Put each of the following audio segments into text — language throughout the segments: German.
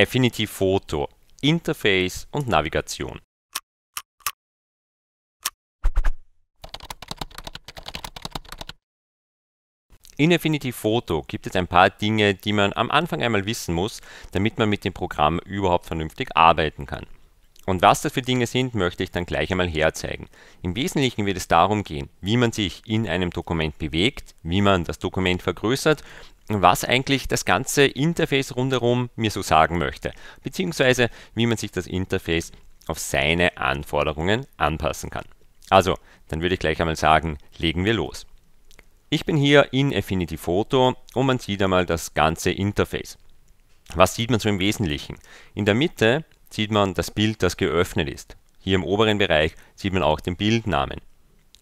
Affinity Photo, Interface und Navigation. In Affinity Photo gibt es ein paar Dinge, die man am Anfang einmal wissen muss, damit man mit dem Programm überhaupt vernünftig arbeiten kann. Und was das für Dinge sind, möchte ich dann gleich einmal herzeigen. Im Wesentlichen wird es darum gehen, wie man sich in einem Dokument bewegt, wie man das Dokument vergrößert was eigentlich das ganze Interface rundherum mir so sagen möchte, beziehungsweise wie man sich das Interface auf seine Anforderungen anpassen kann. Also, dann würde ich gleich einmal sagen, legen wir los. Ich bin hier in Affinity Photo und man sieht einmal das ganze Interface. Was sieht man so im Wesentlichen? In der Mitte sieht man das Bild, das geöffnet ist. Hier im oberen Bereich sieht man auch den Bildnamen.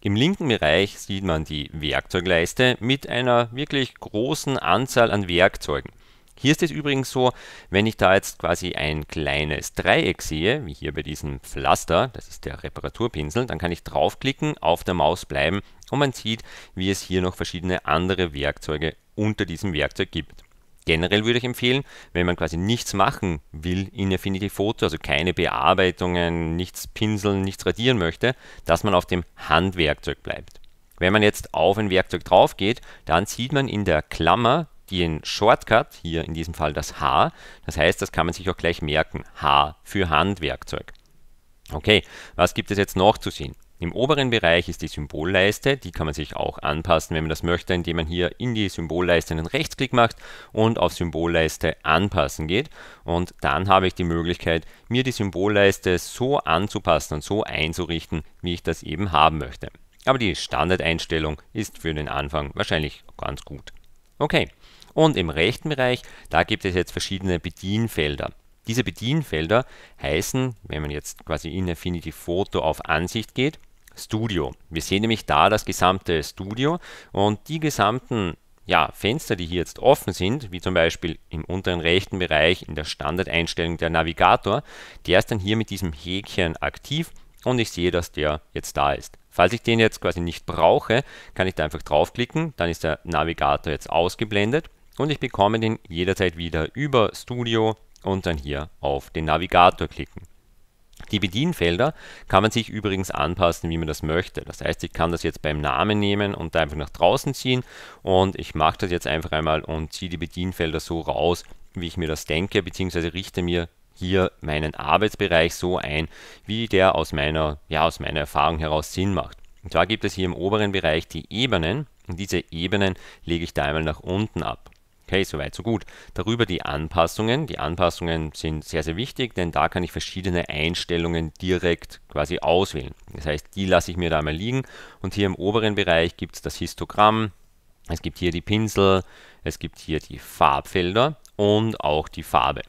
Im linken Bereich sieht man die Werkzeugleiste mit einer wirklich großen Anzahl an Werkzeugen. Hier ist es übrigens so, wenn ich da jetzt quasi ein kleines Dreieck sehe, wie hier bei diesem Pflaster, das ist der Reparaturpinsel, dann kann ich draufklicken, auf der Maus bleiben und man sieht, wie es hier noch verschiedene andere Werkzeuge unter diesem Werkzeug gibt generell würde ich empfehlen, wenn man quasi nichts machen will in Affinity Photo, also keine Bearbeitungen, nichts pinseln, nichts radieren möchte, dass man auf dem Handwerkzeug bleibt. Wenn man jetzt auf ein Werkzeug drauf geht, dann sieht man in der Klammer den Shortcut, hier in diesem Fall das H. Das heißt, das kann man sich auch gleich merken. H für Handwerkzeug. Okay, was gibt es jetzt noch zu sehen? Im oberen Bereich ist die Symbolleiste, die kann man sich auch anpassen, wenn man das möchte, indem man hier in die Symbolleiste einen Rechtsklick macht und auf Symbolleiste anpassen geht. Und dann habe ich die Möglichkeit, mir die Symbolleiste so anzupassen und so einzurichten, wie ich das eben haben möchte. Aber die Standardeinstellung ist für den Anfang wahrscheinlich ganz gut. Okay, und im rechten Bereich, da gibt es jetzt verschiedene Bedienfelder. Diese Bedienfelder heißen, wenn man jetzt quasi in Affinity Photo auf Ansicht geht, Studio. Wir sehen nämlich da das gesamte Studio und die gesamten ja, Fenster, die hier jetzt offen sind, wie zum Beispiel im unteren rechten Bereich in der Standardeinstellung der Navigator, der ist dann hier mit diesem Häkchen aktiv und ich sehe, dass der jetzt da ist. Falls ich den jetzt quasi nicht brauche, kann ich da einfach draufklicken, dann ist der Navigator jetzt ausgeblendet und ich bekomme den jederzeit wieder über Studio und dann hier auf den Navigator klicken. Die Bedienfelder kann man sich übrigens anpassen, wie man das möchte. Das heißt, ich kann das jetzt beim Namen nehmen und da einfach nach draußen ziehen und ich mache das jetzt einfach einmal und ziehe die Bedienfelder so raus, wie ich mir das denke, beziehungsweise richte mir hier meinen Arbeitsbereich so ein, wie der aus meiner, ja, aus meiner Erfahrung heraus Sinn macht. Und zwar gibt es hier im oberen Bereich die Ebenen und diese Ebenen lege ich da einmal nach unten ab. Okay, soweit, so gut. Darüber die Anpassungen. Die Anpassungen sind sehr, sehr wichtig, denn da kann ich verschiedene Einstellungen direkt quasi auswählen. Das heißt, die lasse ich mir da mal liegen und hier im oberen Bereich gibt es das Histogramm, es gibt hier die Pinsel, es gibt hier die Farbfelder und auch die Farbe.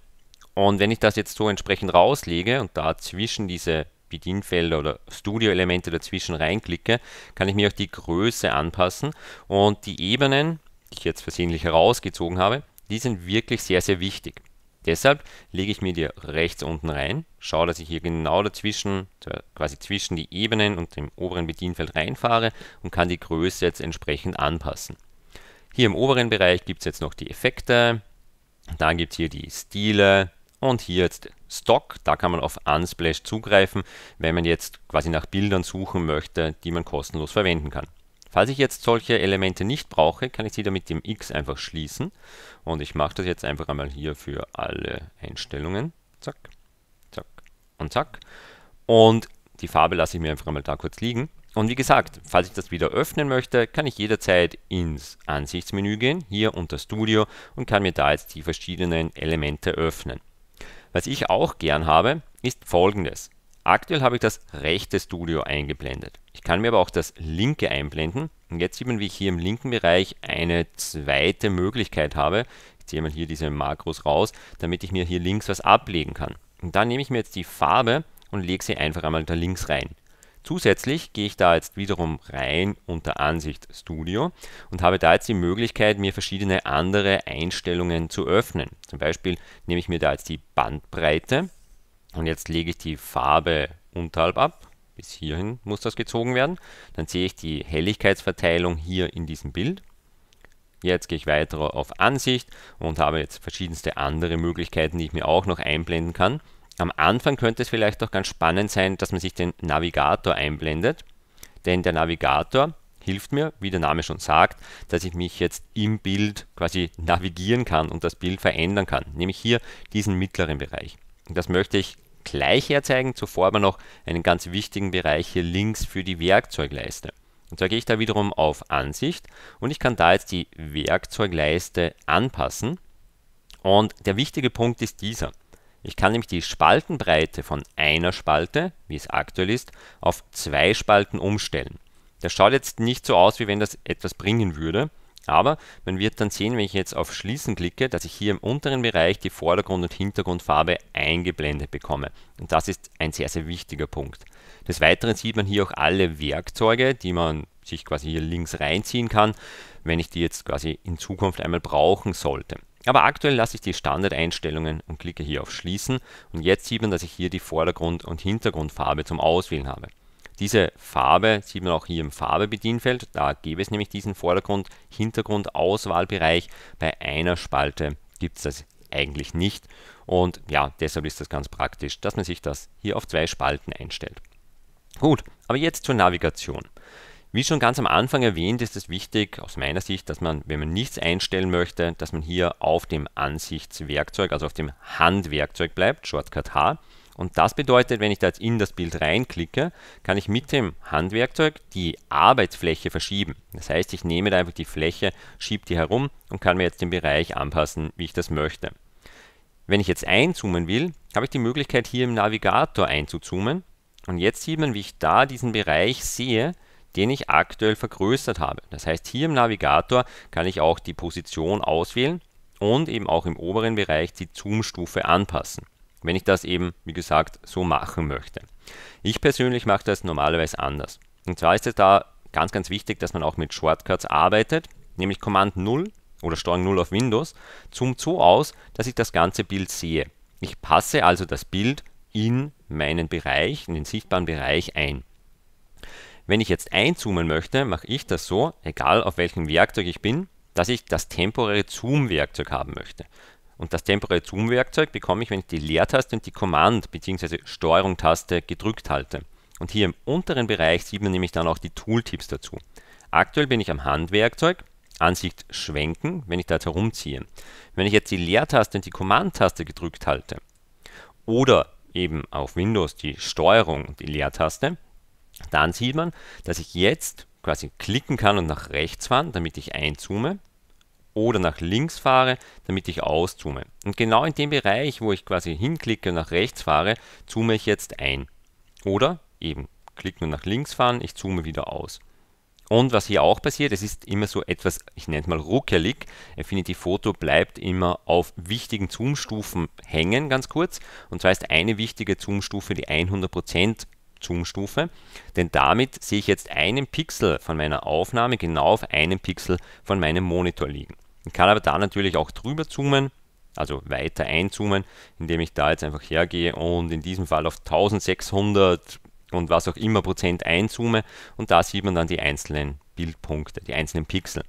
Und wenn ich das jetzt so entsprechend rauslege und da zwischen diese Bedienfelder oder Studio-Elemente dazwischen reinklicke, kann ich mir auch die Größe anpassen und die Ebenen, die ich jetzt versehentlich herausgezogen habe, die sind wirklich sehr, sehr wichtig. Deshalb lege ich mir die rechts unten rein, schaue, dass ich hier genau dazwischen, quasi zwischen die Ebenen und dem oberen Bedienfeld reinfahre und kann die Größe jetzt entsprechend anpassen. Hier im oberen Bereich gibt es jetzt noch die Effekte, dann gibt es hier die Stile und hier jetzt Stock, da kann man auf Unsplash zugreifen, wenn man jetzt quasi nach Bildern suchen möchte, die man kostenlos verwenden kann. Falls ich jetzt solche Elemente nicht brauche, kann ich sie dann mit dem x einfach schließen. Und ich mache das jetzt einfach einmal hier für alle Einstellungen. Zack, zack und zack. Und die Farbe lasse ich mir einfach einmal da kurz liegen. Und wie gesagt, falls ich das wieder öffnen möchte, kann ich jederzeit ins Ansichtsmenü gehen, hier unter Studio und kann mir da jetzt die verschiedenen Elemente öffnen. Was ich auch gern habe, ist folgendes. Aktuell habe ich das rechte Studio eingeblendet. Ich kann mir aber auch das linke einblenden. Und jetzt sieht man, wie ich hier im linken Bereich eine zweite Möglichkeit habe. Ich ziehe mal hier diese Makros raus, damit ich mir hier links was ablegen kann. Und dann nehme ich mir jetzt die Farbe und lege sie einfach einmal da links rein. Zusätzlich gehe ich da jetzt wiederum rein unter Ansicht Studio und habe da jetzt die Möglichkeit, mir verschiedene andere Einstellungen zu öffnen. Zum Beispiel nehme ich mir da jetzt die Bandbreite und jetzt lege ich die Farbe unterhalb ab. Bis hierhin muss das gezogen werden. Dann sehe ich die Helligkeitsverteilung hier in diesem Bild. Jetzt gehe ich weiter auf Ansicht und habe jetzt verschiedenste andere Möglichkeiten, die ich mir auch noch einblenden kann. Am Anfang könnte es vielleicht auch ganz spannend sein, dass man sich den Navigator einblendet. Denn der Navigator hilft mir, wie der Name schon sagt, dass ich mich jetzt im Bild quasi navigieren kann und das Bild verändern kann, nämlich hier diesen mittleren Bereich. das möchte ich gleich herzeigen. Zuvor aber noch einen ganz wichtigen Bereich hier links für die Werkzeugleiste. Und zwar gehe ich da wiederum auf Ansicht und ich kann da jetzt die Werkzeugleiste anpassen. Und der wichtige Punkt ist dieser. Ich kann nämlich die Spaltenbreite von einer Spalte, wie es aktuell ist, auf zwei Spalten umstellen. Das schaut jetzt nicht so aus, wie wenn das etwas bringen würde. Aber man wird dann sehen, wenn ich jetzt auf Schließen klicke, dass ich hier im unteren Bereich die Vordergrund- und Hintergrundfarbe eingeblendet bekomme. Und das ist ein sehr, sehr wichtiger Punkt. Des Weiteren sieht man hier auch alle Werkzeuge, die man sich quasi hier links reinziehen kann, wenn ich die jetzt quasi in Zukunft einmal brauchen sollte. Aber aktuell lasse ich die Standardeinstellungen und klicke hier auf Schließen und jetzt sieht man, dass ich hier die Vordergrund- und Hintergrundfarbe zum Auswählen habe. Diese Farbe sieht man auch hier im Farbebedienfeld. Da gäbe es nämlich diesen Vordergrund, Hintergrund, Auswahlbereich. Bei einer Spalte gibt es das eigentlich nicht. Und ja, deshalb ist das ganz praktisch, dass man sich das hier auf zwei Spalten einstellt. Gut, aber jetzt zur Navigation. Wie schon ganz am Anfang erwähnt, ist es wichtig aus meiner Sicht, dass man, wenn man nichts einstellen möchte, dass man hier auf dem Ansichtswerkzeug, also auf dem Handwerkzeug bleibt, Shortcut H, und das bedeutet, wenn ich da jetzt in das Bild reinklicke, kann ich mit dem Handwerkzeug die Arbeitsfläche verschieben. Das heißt, ich nehme da einfach die Fläche, schiebe die herum und kann mir jetzt den Bereich anpassen, wie ich das möchte. Wenn ich jetzt einzoomen will, habe ich die Möglichkeit hier im Navigator einzuzoomen. Und jetzt sieht man, wie ich da diesen Bereich sehe, den ich aktuell vergrößert habe. Das heißt, hier im Navigator kann ich auch die Position auswählen und eben auch im oberen Bereich die Zoom-Stufe anpassen wenn ich das eben, wie gesagt, so machen möchte. Ich persönlich mache das normalerweise anders. Und zwar ist es da ganz, ganz wichtig, dass man auch mit Shortcuts arbeitet, nämlich Command 0 oder Steuerung 0 auf Windows, zoomt so aus, dass ich das ganze Bild sehe. Ich passe also das Bild in meinen Bereich, in den sichtbaren Bereich ein. Wenn ich jetzt einzoomen möchte, mache ich das so, egal auf welchem Werkzeug ich bin, dass ich das temporäre Zoom-Werkzeug haben möchte. Und das temporäre Zoom-Werkzeug bekomme ich, wenn ich die Leertaste und die Command- bzw. Steuerung-Taste gedrückt halte. Und hier im unteren Bereich sieht man nämlich dann auch die Tooltips dazu. Aktuell bin ich am Handwerkzeug, Ansicht schwenken, wenn ich da herumziehe. Wenn ich jetzt die Leertaste und die Command-Taste gedrückt halte oder eben auf Windows die Steuerung und die Leertaste, dann sieht man, dass ich jetzt quasi klicken kann und nach rechts fahren, damit ich einzoome oder nach links fahre, damit ich auszoome. Und genau in dem Bereich, wo ich quasi hinklicke und nach rechts fahre, zoome ich jetzt ein. Oder eben, klick nur nach links fahren, ich zoome wieder aus. Und was hier auch passiert, es ist immer so etwas, ich nenne es mal ruckelig. Affinity Photo bleibt immer auf wichtigen Zoomstufen hängen, ganz kurz. Und zwar ist eine wichtige Zoomstufe die 100% Zoomstufe, denn damit sehe ich jetzt einen Pixel von meiner Aufnahme genau auf einem Pixel von meinem Monitor liegen und kann aber da natürlich auch drüber zoomen, also weiter einzoomen, indem ich da jetzt einfach hergehe und in diesem Fall auf 1600 und was auch immer Prozent einzoome und da sieht man dann die einzelnen Bildpunkte, die einzelnen Pixel.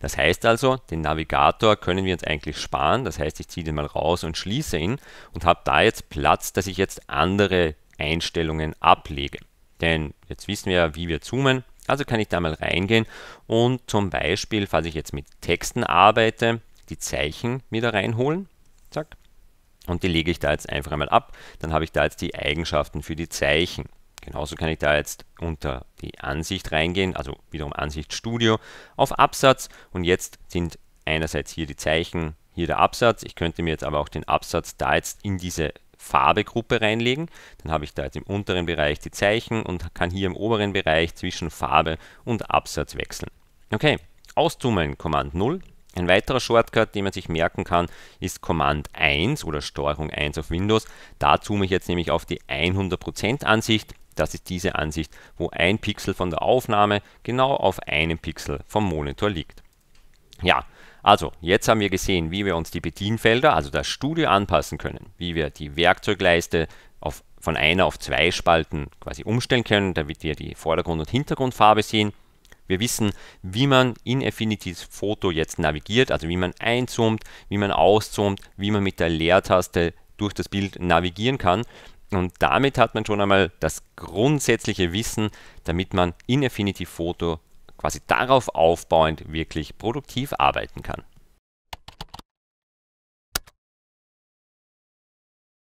Das heißt also, den Navigator können wir uns eigentlich sparen, das heißt ich ziehe den mal raus und schließe ihn und habe da jetzt Platz, dass ich jetzt andere Einstellungen ablege. Denn jetzt wissen wir ja, wie wir zoomen, also kann ich da mal reingehen und zum Beispiel, falls ich jetzt mit Texten arbeite, die Zeichen wieder reinholen. Zack. Und die lege ich da jetzt einfach einmal ab. Dann habe ich da jetzt die Eigenschaften für die Zeichen. Genauso kann ich da jetzt unter die Ansicht reingehen, also wiederum Ansicht Studio, auf Absatz. Und jetzt sind einerseits hier die Zeichen, hier der Absatz. Ich könnte mir jetzt aber auch den Absatz da jetzt in diese Farbegruppe reinlegen. Dann habe ich da jetzt im unteren Bereich die Zeichen und kann hier im oberen Bereich zwischen Farbe und Absatz wechseln. Okay, auszoomen, Command 0. Ein weiterer Shortcut, den man sich merken kann, ist Command 1 oder Steuerung 1 auf Windows. Da zoome ich jetzt nämlich auf die 100% Ansicht. Das ist diese Ansicht, wo ein Pixel von der Aufnahme genau auf einem Pixel vom Monitor liegt. Ja, also, jetzt haben wir gesehen, wie wir uns die Bedienfelder, also das Studio anpassen können, wie wir die Werkzeugleiste auf, von einer auf zwei Spalten quasi umstellen können, damit wir die Vordergrund- und Hintergrundfarbe sehen. Wir wissen, wie man in Affinity Photo jetzt navigiert, also wie man einzoomt, wie man auszoomt, wie man mit der Leertaste durch das Bild navigieren kann. Und damit hat man schon einmal das grundsätzliche Wissen, damit man in Affinity Photo quasi darauf aufbauend wirklich produktiv arbeiten kann